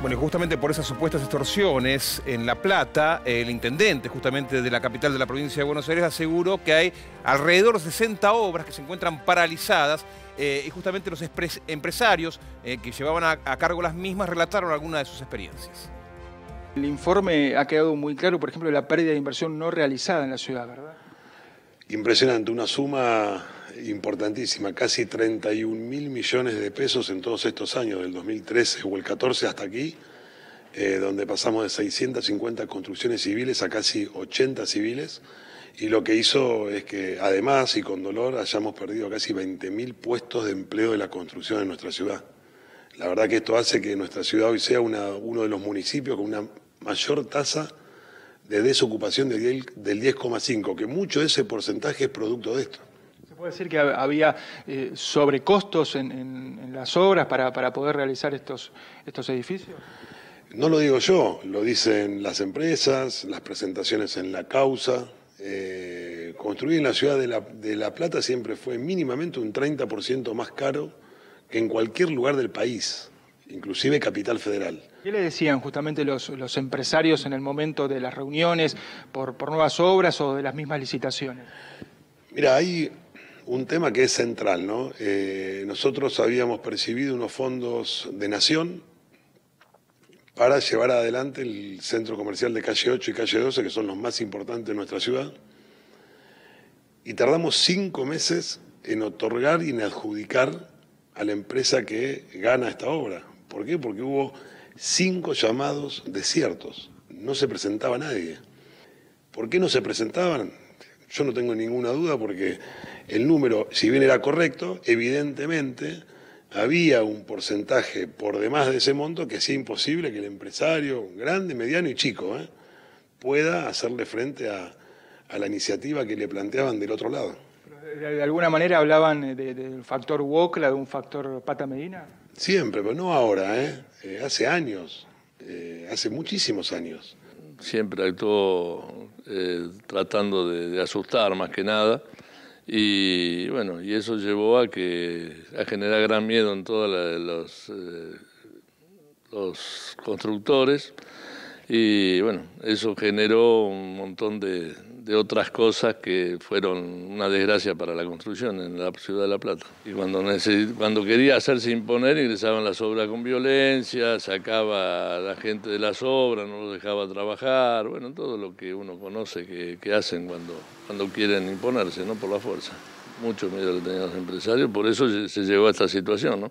Bueno, y justamente por esas supuestas extorsiones en La Plata, el intendente justamente de la capital de la provincia de Buenos Aires aseguró que hay alrededor de 60 obras que se encuentran paralizadas eh, y justamente los empresarios eh, que llevaban a, cargo las mismas relataron algunas de sus experiencias. El informe ha quedado muy claro, por ejemplo, la pérdida de inversión no realizada en la ciudad, ¿verdad? Impresionante, una suma importantísima, casi 31 mil millones de pesos en todos estos años, del 2013 o el 14 hasta aquí, eh, donde pasamos de 650 construcciones civiles a casi 80 civiles. Y lo que hizo es que, además y con dolor, hayamos perdido casi 20.000 puestos de empleo de la construcción en nuestra ciudad. La verdad que esto hace que nuestra ciudad hoy sea uno de los municipios con una mayor tasa de desocupación del 10,5, que mucho de ese porcentaje es producto de esto puede decir que había eh, sobrecostos en, las obras para, para, poder realizar estos, estos edificios? No lo digo yo, lo dicen las empresas, las presentaciones en la causa. Eh, construir en la ciudad de la, Plata siempre fue mínimamente un 30% más caro que en cualquier lugar del país, inclusive Capital Federal. ¿Qué le decían justamente los, empresarios en el momento de las reuniones por, por nuevas obras o de las mismas licitaciones? Mira, hay un tema que es central, ¿no? Eh, nosotros habíamos percibido unos fondos de nación para llevar adelante el centro comercial de calle 8 y calle 12, que son los más importantes de nuestra ciudad, y tardamos cinco meses en otorgar y en adjudicar a la empresa que gana esta obra. ¿Por qué? Porque hubo cinco llamados desiertos, no se presentaba nadie. ¿Por qué no se presentaban? Yo no tengo ninguna duda porque el número, si bien era correcto, evidentemente había un porcentaje por demás de ese monto que hacía imposible que el empresario, grande, mediano y chico, ¿eh? pueda hacerle frente a, la iniciativa que le planteaban del otro lado. ¿De alguna manera hablaban del factor Wokla, de un factor Pata Medina? Siempre, pero no ahora, ¿eh? Eh, hace años, hace muchísimos años siempre actuó eh, tratando de, asustar más que nada. Y bueno, y eso llevó a que a generar gran miedo en todos eh, los constructores. Y bueno, eso generó un montón de, otras cosas que fueron una desgracia para la construcción en la ciudad de La Plata. Y cuando, cuando quería hacerse imponer, ingresaban las obras con violencia, sacaba a la gente de las obras, no los dejaba trabajar, bueno, todo lo que uno conoce que, hacen cuando, cuando quieren imponerse, ¿no? Por la fuerza. Mucho miedo le tenían los empresarios, por eso se llegó a esta situación, ¿no?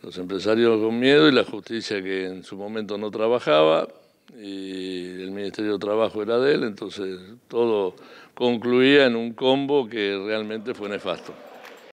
Los empresarios con miedo y la justicia que en su momento no trabajaba, y el Ministerio de Trabajo era de él, entonces todo concluía en un combo que realmente fue nefasto.